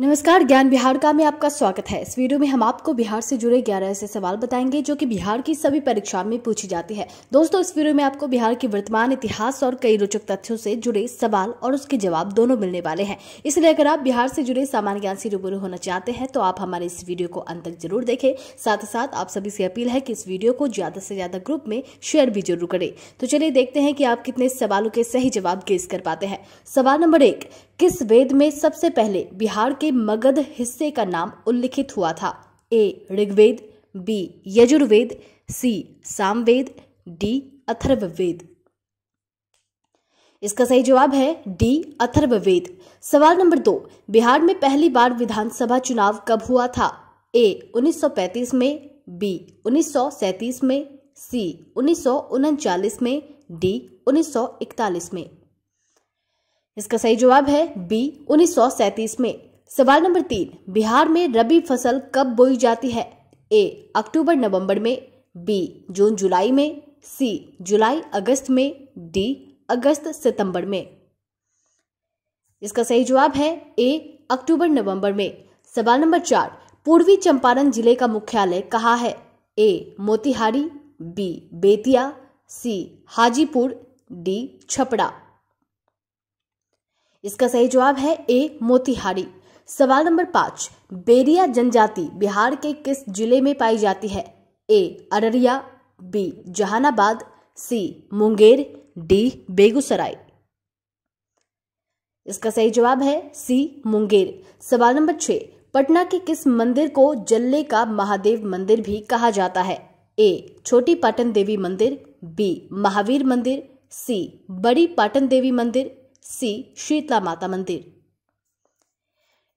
नमस्कार ज्ञान बिहार का में आपका स्वागत है इस वीडियो में हम आपको बिहार से जुड़े ग्यारह ऐसे सवाल बताएंगे जो कि बिहार की सभी परीक्षाओं में पूछी जाती है दोस्तों इस वीडियो में आपको बिहार के वर्तमान इतिहास और कई रोचक तथ्यों से जुड़े सवाल और उसके जवाब दोनों मिलने वाले हैं इसलिए अगर आप बिहार से जुड़े सामान्य ज्ञान से रूबरू होना चाहते हैं तो आप हमारे इस वीडियो को अंत तक जरूर देखें साथ ही साथ आप सभी से अपील है कि इस वीडियो को ज्यादा से ज्यादा ग्रुप में शेयर भी जरूर करें तो चलिए देखते हैं कि आप कितने सवालों के सही जवाब गेस कर पाते हैं सवाल नंबर एक किस वेद में सबसे पहले बिहार के मगध हिस्से का नाम उल्लिखित हुआ था A Rigveda B Yajurveda C Samaveda D Atharvaveda इसका सही जवाब है डी अथर्ववेद सवाल नंबर दो बिहार में पहली बार विधानसभा चुनाव कब हुआ था ए 1935 में बी 1937 में सी उन्नीस में डी 1941 में इसका सही जवाब है बी उन्नीस में सवाल नंबर तीन बिहार में रबी फसल कब बोई जाती है ए अक्टूबर नवंबर में बी जून जुलाई में सी जुलाई अगस्त में डी अगस्त सितंबर में इसका सही जवाब है ए अक्टूबर नवंबर में सवाल नंबर चार पूर्वी चंपारण जिले का मुख्यालय कहा है A Motihari B Bettiah C Hajipur D Chhapra इसका सही जवाब है ए मोतिहारी सवाल नंबर पांच बेरिया जनजाति बिहार के किस जिले में पाई जाती है A Araria B Jehanabad C Munger D Begusarai इसका सही जवाब है सी मुंगेर सवाल नंबर छह पटना के किस मंदिर को जल्ले का महादेव मंदिर भी कहा जाता है ए छोटी पाटन देवी मंदिर बी महावीर मंदिर सी बड़ी पाटन देवी मंदिर सी शीतला माता मंदिर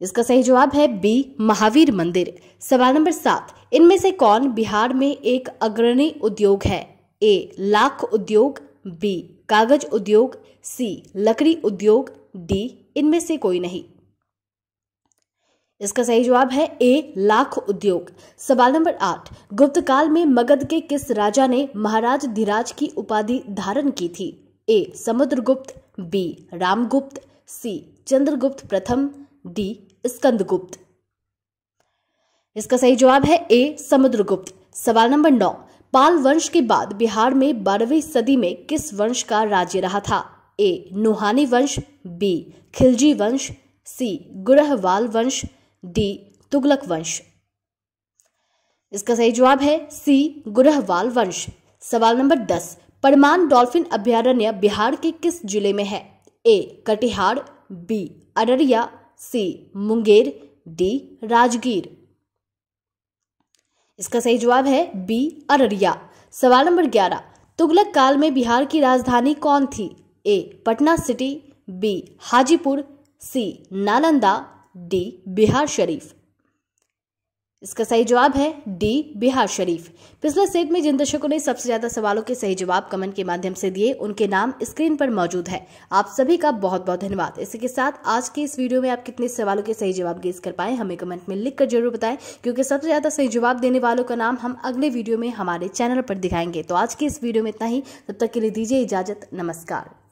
इसका सही जवाब है बी महावीर मंदिर सवाल नंबर सात इनमें से कौन बिहार में एक अग्रणी उद्योग है ए लाख उद्योग बी कागज उद्योग सी लकड़ी उद्योग डी इनमें से कोई नहीं इसका सही जवाब है ए लाख उद्योग सवाल नंबर आठ गुप्त काल में मगध के किस राजा ने महाराज धीराज की उपाधि धारण की थी A Samudragupta B Ramagupta C Chandragupta प्रथम डी स्कंदगुप्त इसका सही जवाब है ए समुद्रगुप्त सवाल नंबर नौ पाल वंश के बाद बिहार में बारहवीं सदी में किस वंश का राज्य रहा था ए नुहानी वंश बी खिलजी वंश सी गुरहवाल वंश डी तुगलक वंश इसका सही जवाब है सी गुरहवाल वंश सवाल नंबर दस परमान डॉल्फिन अभ्यारण्य बिहार के किस जिले में है A Katihar B Araria C Munger D Rajgir इसका सही जवाब है बी अररिया सवाल नंबर ग्यारह तुगलक काल में बिहार की राजधानी कौन थी A Patna city B Hajipur C Nalanda D Bihar Sharif इसका सही जवाब है डी बिहार शरीफ पिछले सेट में जिन दर्शकों ने सबसे ज्यादा सवालों के सही जवाब कमेंट के माध्यम से दिए उनके नाम स्क्रीन पर मौजूद है आप सभी का बहुत बहुत धन्यवाद इसी के साथ आज के इस वीडियो में आप कितने सवालों के सही जवाब गेस कर पाए हमें कमेंट में लिख कर जरूर बताएं क्योंकि सबसे ज्यादा सही जवाब देने वालों का नाम हम अगले वीडियो में हमारे चैनल पर दिखाएंगे तो आज के इस वीडियो में इतना ही तब तक के लिए दीजिए इजाजत नमस्कार